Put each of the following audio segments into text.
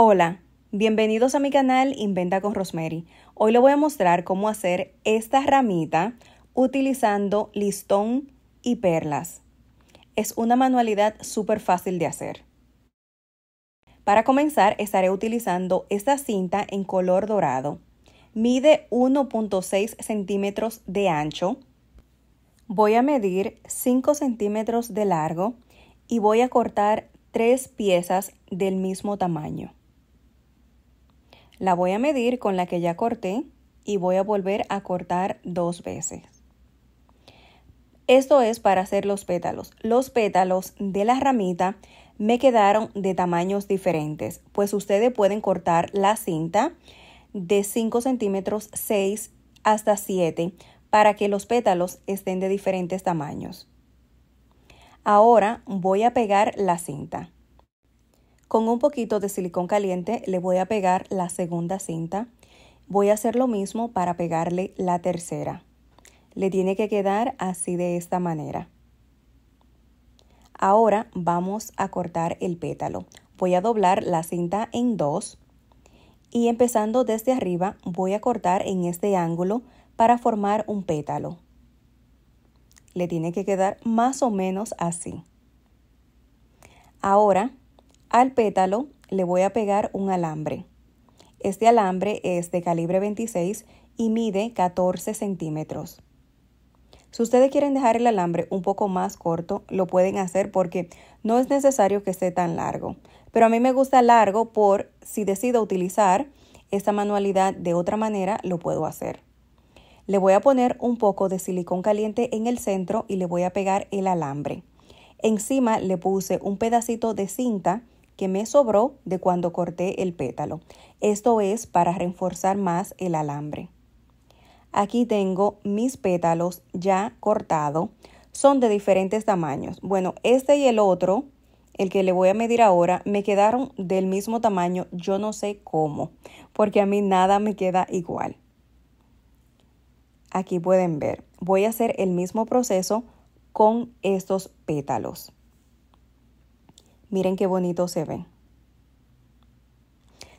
Hola, bienvenidos a mi canal Inventa con Rosemary. Hoy le voy a mostrar cómo hacer esta ramita utilizando listón y perlas. Es una manualidad súper fácil de hacer. Para comenzar estaré utilizando esta cinta en color dorado. Mide 1.6 centímetros de ancho. Voy a medir 5 centímetros de largo y voy a cortar tres piezas del mismo tamaño. La voy a medir con la que ya corté y voy a volver a cortar dos veces. Esto es para hacer los pétalos. Los pétalos de la ramita me quedaron de tamaños diferentes, pues ustedes pueden cortar la cinta de 5 centímetros 6 hasta 7 para que los pétalos estén de diferentes tamaños. Ahora voy a pegar la cinta. Con un poquito de silicón caliente le voy a pegar la segunda cinta. Voy a hacer lo mismo para pegarle la tercera. Le tiene que quedar así de esta manera. Ahora vamos a cortar el pétalo. Voy a doblar la cinta en dos y empezando desde arriba voy a cortar en este ángulo para formar un pétalo. Le tiene que quedar más o menos así. Ahora al pétalo le voy a pegar un alambre. Este alambre es de calibre 26 y mide 14 centímetros. Si ustedes quieren dejar el alambre un poco más corto, lo pueden hacer porque no es necesario que esté tan largo. Pero a mí me gusta largo por si decido utilizar esta manualidad de otra manera, lo puedo hacer. Le voy a poner un poco de silicón caliente en el centro y le voy a pegar el alambre. Encima le puse un pedacito de cinta que me sobró de cuando corté el pétalo. Esto es para reforzar más el alambre. Aquí tengo mis pétalos ya cortados. Son de diferentes tamaños. Bueno, este y el otro, el que le voy a medir ahora, me quedaron del mismo tamaño. Yo no sé cómo, porque a mí nada me queda igual. Aquí pueden ver. Voy a hacer el mismo proceso con estos pétalos. Miren qué bonito se ven.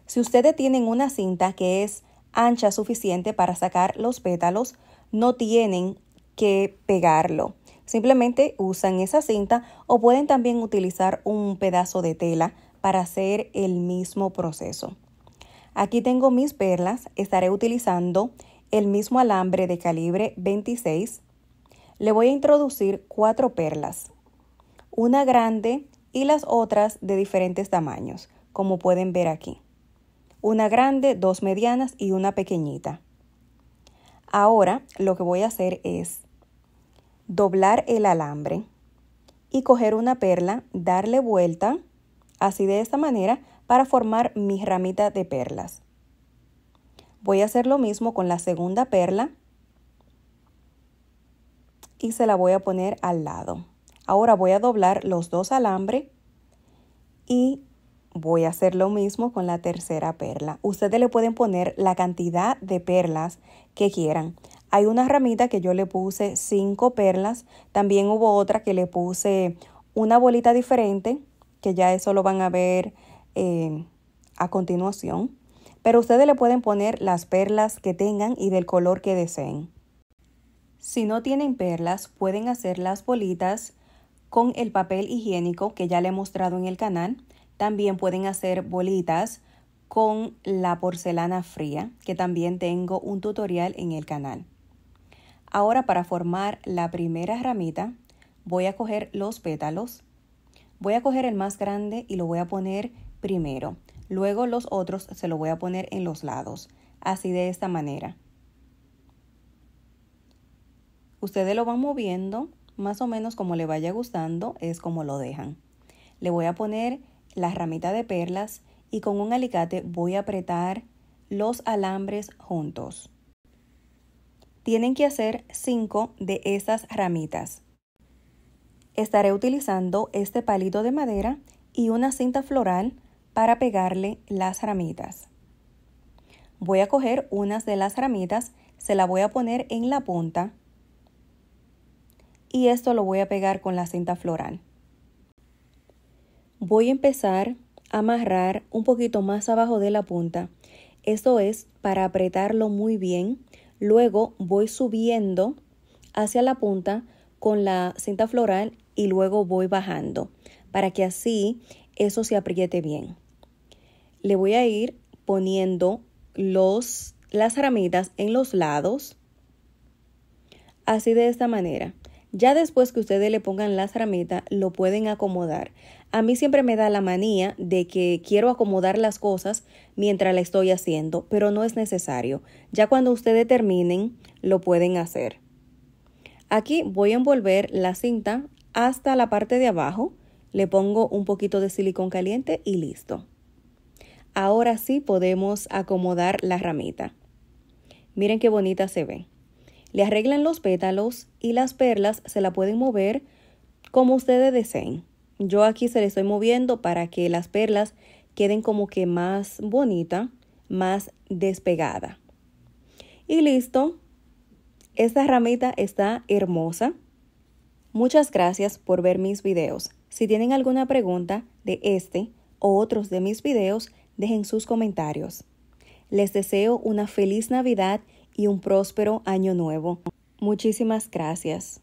Si ustedes tienen una cinta que es ancha suficiente para sacar los pétalos, no tienen que pegarlo. Simplemente usan esa cinta o pueden también utilizar un pedazo de tela para hacer el mismo proceso. Aquí tengo mis perlas, estaré utilizando el mismo alambre de calibre 26. Le voy a introducir cuatro perlas, una grande, y las otras de diferentes tamaños, como pueden ver aquí. Una grande, dos medianas y una pequeñita. Ahora lo que voy a hacer es doblar el alambre y coger una perla, darle vuelta, así de esta manera, para formar mi ramita de perlas. Voy a hacer lo mismo con la segunda perla y se la voy a poner al lado. Ahora voy a doblar los dos alambre y voy a hacer lo mismo con la tercera perla. Ustedes le pueden poner la cantidad de perlas que quieran. Hay una ramita que yo le puse cinco perlas, también hubo otra que le puse una bolita diferente, que ya eso lo van a ver eh, a continuación. Pero ustedes le pueden poner las perlas que tengan y del color que deseen. Si no tienen perlas, pueden hacer las bolitas con el papel higiénico que ya le he mostrado en el canal. También pueden hacer bolitas con la porcelana fría, que también tengo un tutorial en el canal. Ahora para formar la primera ramita, voy a coger los pétalos. Voy a coger el más grande y lo voy a poner primero. Luego los otros se lo voy a poner en los lados, así de esta manera. Ustedes lo van moviendo más o menos como le vaya gustando es como lo dejan. Le voy a poner la ramita de perlas y con un alicate voy a apretar los alambres juntos. Tienen que hacer 5 de esas ramitas. Estaré utilizando este palito de madera y una cinta floral para pegarle las ramitas. Voy a coger unas de las ramitas, se la voy a poner en la punta y esto lo voy a pegar con la cinta floral. Voy a empezar a amarrar un poquito más abajo de la punta. Esto es para apretarlo muy bien. Luego voy subiendo hacia la punta con la cinta floral y luego voy bajando para que así eso se apriete bien. Le voy a ir poniendo los, las ramitas en los lados, así de esta manera. Ya después que ustedes le pongan las ramitas, lo pueden acomodar. A mí siempre me da la manía de que quiero acomodar las cosas mientras la estoy haciendo, pero no es necesario. Ya cuando ustedes terminen, lo pueden hacer. Aquí voy a envolver la cinta hasta la parte de abajo. Le pongo un poquito de silicón caliente y listo. Ahora sí podemos acomodar la ramita. Miren qué bonita se ve. Le arreglan los pétalos y las perlas se la pueden mover como ustedes deseen. Yo aquí se le estoy moviendo para que las perlas queden como que más bonita, más despegada. Y listo. Esta ramita está hermosa. Muchas gracias por ver mis videos. Si tienen alguna pregunta de este o otros de mis videos, dejen sus comentarios. Les deseo una feliz Navidad y un próspero año nuevo. Muchísimas gracias.